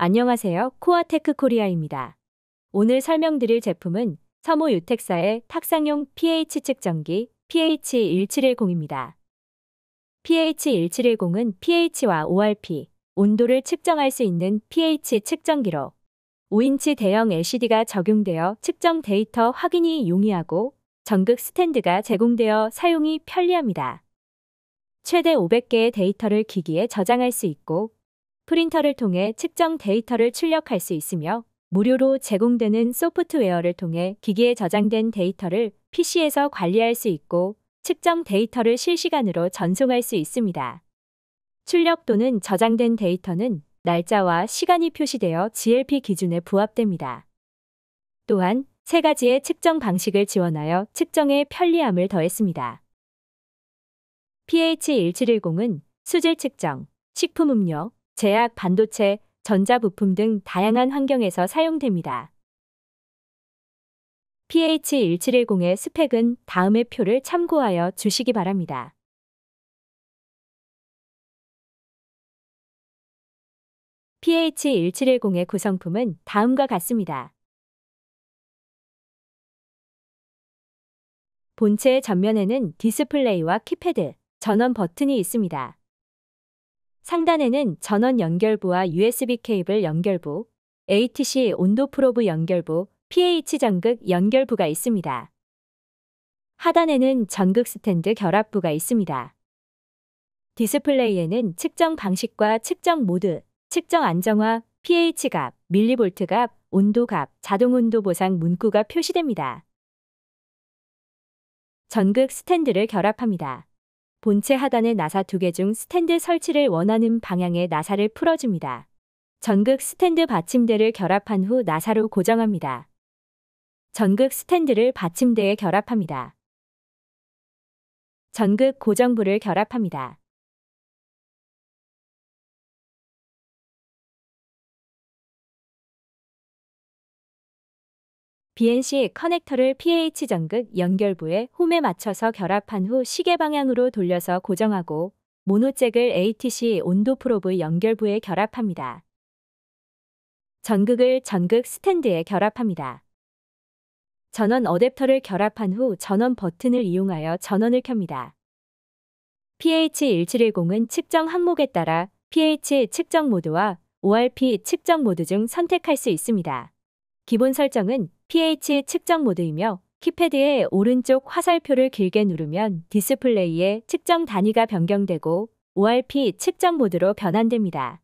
안녕하세요. 코아테크 코리아입니다. 오늘 설명드릴 제품은 서모 유택사의 탁상용 pH 측정기 PH1710입니다. pH1710은 pH와 ORP, 온도를 측정할 수 있는 pH 측정기로 5인치 대형 LCD가 적용되어 측정 데이터 확인이 용이하고 전극 스탠드가 제공되어 사용이 편리합니다. 최대 500개의 데이터를 기기에 저장할 수 있고 프린터를 통해 측정 데이터를 출력할 수 있으며 무료로 제공되는 소프트웨어를 통해 기기에 저장된 데이터를 PC에서 관리할 수 있고 측정 데이터를 실시간으로 전송할 수 있습니다. 출력 또는 저장된 데이터는 날짜와 시간이 표시되어 GLP 기준에 부합됩니다. 또한 세 가지의 측정 방식을 지원하여 측정의 편리함을 더했습니다. PH1710은 수질 측정, 식품 음료, 제약, 반도체, 전자부품 등 다양한 환경에서 사용됩니다. PH1710의 스펙은 다음의 표를 참고하여 주시기 바랍니다. PH1710의 구성품은 다음과 같습니다. 본체 전면에는 디스플레이와 키패드, 전원 버튼이 있습니다. 상단에는 전원 연결부와 USB 케이블 연결부, ATC 온도 프로브 연결부, pH 전극 연결부가 있습니다. 하단에는 전극 스탠드 결합부가 있습니다. 디스플레이에는 측정 방식과 측정 모드, 측정 안정화, pH 값, 밀리볼트 값, 온도 값, 자동 온도 보상 문구가 표시됩니다. 전극 스탠드를 결합합니다. 본체 하단의 나사 두 개 중 스탠드 설치를 원하는 방향의 나사를 풀어줍니다. 전극 스탠드 받침대를 결합한 후 나사로 고정합니다. 전극 스탠드를 받침대에 결합합니다. 전극 고정부를 결합합니다. BNC 커넥터를 PH 전극 연결부에 홈에 맞춰서 결합한 후 시계 방향으로 돌려서 고정하고 모노잭을 ATC 온도 프로브 연결부에 결합합니다. 전극을 전극 스탠드에 결합합니다. 전원 어댑터를 결합한 후 전원 버튼을 이용하여 전원을 켭니다. PH1710은 측정 항목에 따라 pH 측정 모드와 ORP 측정 모드 중 선택할 수 있습니다. 기본 설정은 pH 측정 모드이며 키패드의 오른쪽 화살표를 길게 누르면 디스플레이의 측정 단위가 변경되고 ORP 측정 모드로 변환됩니다.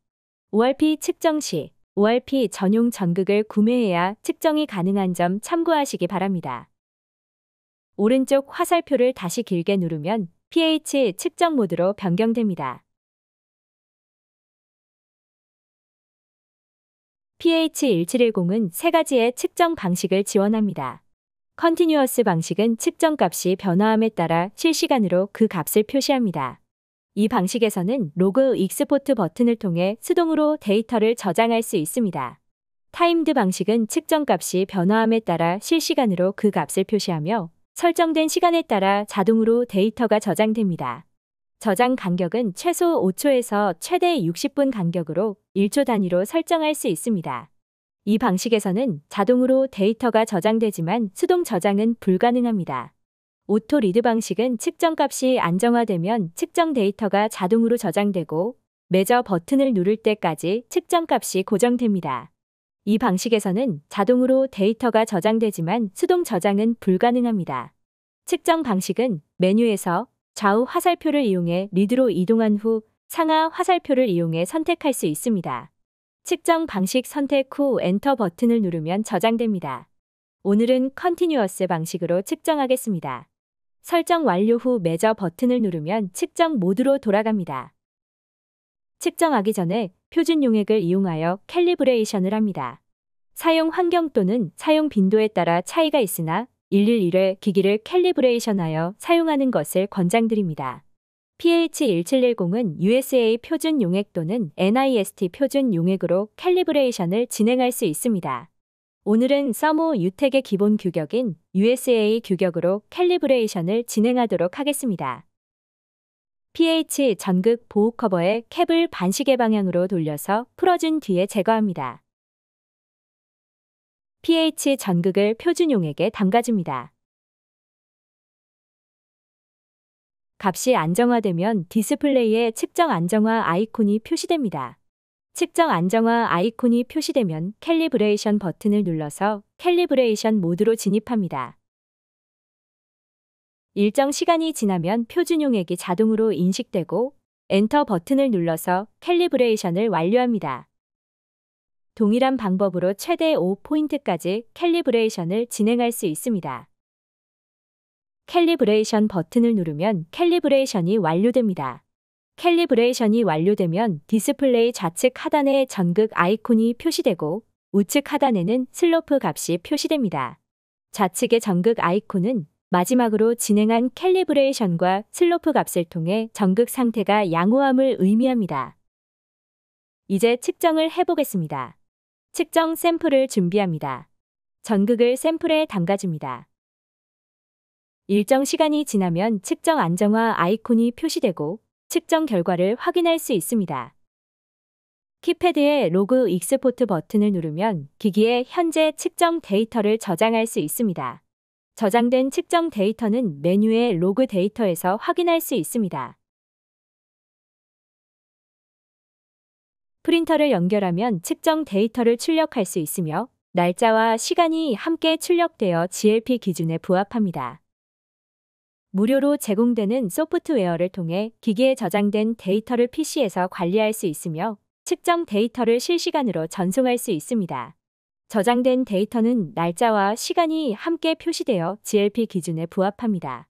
ORP 측정 시 ORP 전용 전극을 구매해야 측정이 가능한 점 참고하시기 바랍니다. 오른쪽 화살표를 다시 길게 누르면 pH 측정 모드로 변경됩니다. PH1710은 세 가지의 측정 방식을 지원합니다. 컨티뉴어스 방식은 측정 값이 변화함에 따라 실시간으로 그 값을 표시합니다. 이 방식에서는 로그 익스포트 버튼을 통해 수동으로 데이터를 저장할 수 있습니다. 타임드 방식은 측정 값이 변화함에 따라 실시간으로 그 값을 표시하며 설정된 시간에 따라 자동으로 데이터가 저장됩니다. 저장 간격은 최소 5초에서 최대 60분 간격으로 1초 단위로 설정할 수 있습니다. 이 방식에서는 자동으로 데이터가 저장되지만 수동 저장은 불가능합니다. 오토 리드 방식은 측정값이 안정화되면 측정 데이터가 자동으로 저장되고 매저 버튼을 누를 때까지 측정값이 고정됩니다. 이 방식에서는 자동으로 데이터가 저장되지만 수동 저장은 불가능합니다. 측정 방식은 메뉴에서 좌우 화살표를 이용해 리드로 이동한 후 상하 화살표를 이용해 선택할 수 있습니다. 측정 방식 선택 후 엔터 버튼을 누르면 저장됩니다. 오늘은 컨티뉴어스 방식으로 측정하겠습니다. 설정 완료 후 매저 버튼을 누르면 측정 모드로 돌아갑니다. 측정하기 전에 표준 용액을 이용하여 캘리브레이션을 합니다. 사용 환경 또는 사용 빈도에 따라 차이가 있으나 1 1 1의 기기를 캘리브레이션하여 사용하는 것을 권장드립니다. PH1710은 USA 표준 용액 또는 NIST 표준 용액으로 캘리브레이션을 진행할 수 있습니다. 오늘은 서모 유택의 기본 규격인 USA 규격으로 캘리브레이션을 진행하도록 하겠습니다. pH 전극 보호 커버의 캡을 반시계 방향으로 돌려서 풀어준 뒤에 제거합니다. pH 전극을 표준용액에 담가줍니다. 값이 안정화되면 디스플레이에 측정 안정화 아이콘이 표시됩니다. 측정 안정화 아이콘이 표시되면 캘리브레이션 버튼을 눌러서 캘리브레이션 모드로 진입합니다. 일정 시간이 지나면 표준용액이 자동으로 인식되고 엔터 버튼을 눌러서 캘리브레이션을 완료합니다. 동일한 방법으로 최대 5포인트까지 캘리브레이션을 진행할 수 있습니다. 캘리브레이션 버튼을 누르면 캘리브레이션이 완료됩니다. 캘리브레이션이 완료되면 디스플레이 좌측 하단에 전극 아이콘이 표시되고 우측 하단에는 슬로프 값이 표시됩니다. 좌측의 전극 아이콘은 마지막으로 진행한 캘리브레이션과 슬로프 값을 통해 전극 상태가 양호함을 의미합니다. 이제 측정을 해보겠습니다. 측정 샘플을 준비합니다. 전극을 샘플에 담가줍니다. 일정 시간이 지나면 측정 안정화 아이콘이 표시되고 측정 결과를 확인할 수 있습니다. 키패드의 로그 익스포트 버튼을 누르면 기기에 현재 측정 데이터를 저장할 수 있습니다. 저장된 측정 데이터는 메뉴의 로그 데이터에서 확인할 수 있습니다. 프린터를 연결하면 측정 데이터를 출력할 수 있으며 날짜와 시간이 함께 출력되어 GLP 기준에 부합합니다. 무료로 제공되는 소프트웨어를 통해 기기에 저장된 데이터를 PC에서 관리할 수 있으며 측정 데이터를 실시간으로 전송할 수 있습니다. 저장된 데이터는 날짜와 시간이 함께 표시되어 GLP 기준에 부합합니다.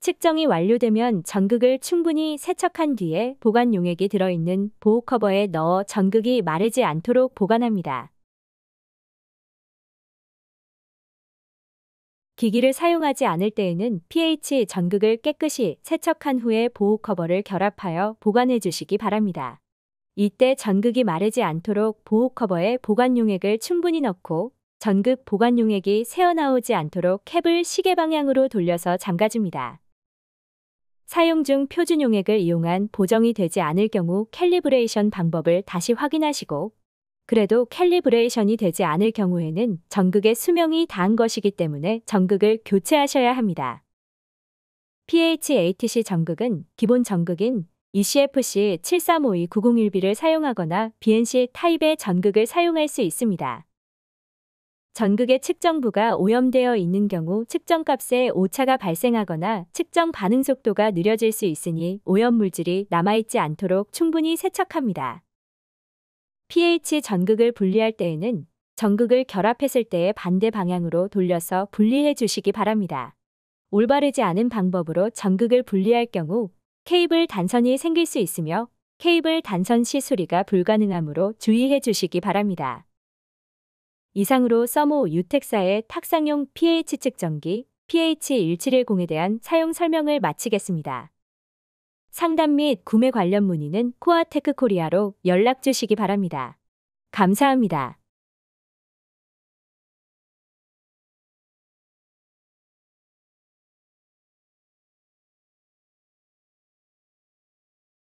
측정이 완료되면 전극을 충분히 세척한 뒤에 보관 용액이 들어있는 보호 커버에 넣어 전극이 마르지 않도록 보관합니다. 기기를 사용하지 않을 때에는 pH 전극을 깨끗이 세척한 후에 보호 커버를 결합하여 보관해 주시기 바랍니다. 이때 전극이 마르지 않도록 보호 커버에 보관 용액을 충분히 넣고 전극 보관 용액이 새어나오지 않도록 캡을 시계 방향으로 돌려서 잠가줍니다. 사용 중 표준 용액을 이용한 보정이 되지 않을 경우 캘리브레이션 방법을 다시 확인하시고 그래도 캘리브레이션이 되지 않을 경우에는 전극의 수명이 다한 것이기 때문에 전극을 교체하셔야 합니다. PHATC 전극은 기본 전극인 ECFC 7352901B를 사용하거나 BNC 타입의 전극을 사용할 수 있습니다. 전극의 측정부가 오염되어 있는 경우 측정값에 오차가 발생하거나 측정 반응 속도가 느려질 수 있으니 오염 물질이 남아있지 않도록 충분히 세척합니다. pH 전극을 분리할 때에는 전극을 결합했을 때의 반대 방향으로 돌려서 분리해 주시기 바랍니다. 올바르지 않은 방법으로 전극을 분리할 경우 케이블 단선이 생길 수 있으며 케이블 단선 시수리가 불가능하므로 주의해 주시기 바랍니다. 이상으로 서모 유택사의 탁상용 pH 측정기 PH1710에 대한 사용 설명을 마치겠습니다. 상담 및 구매 관련 문의는 코아테크 코리아로 연락 주시기 바랍니다. 감사합니다.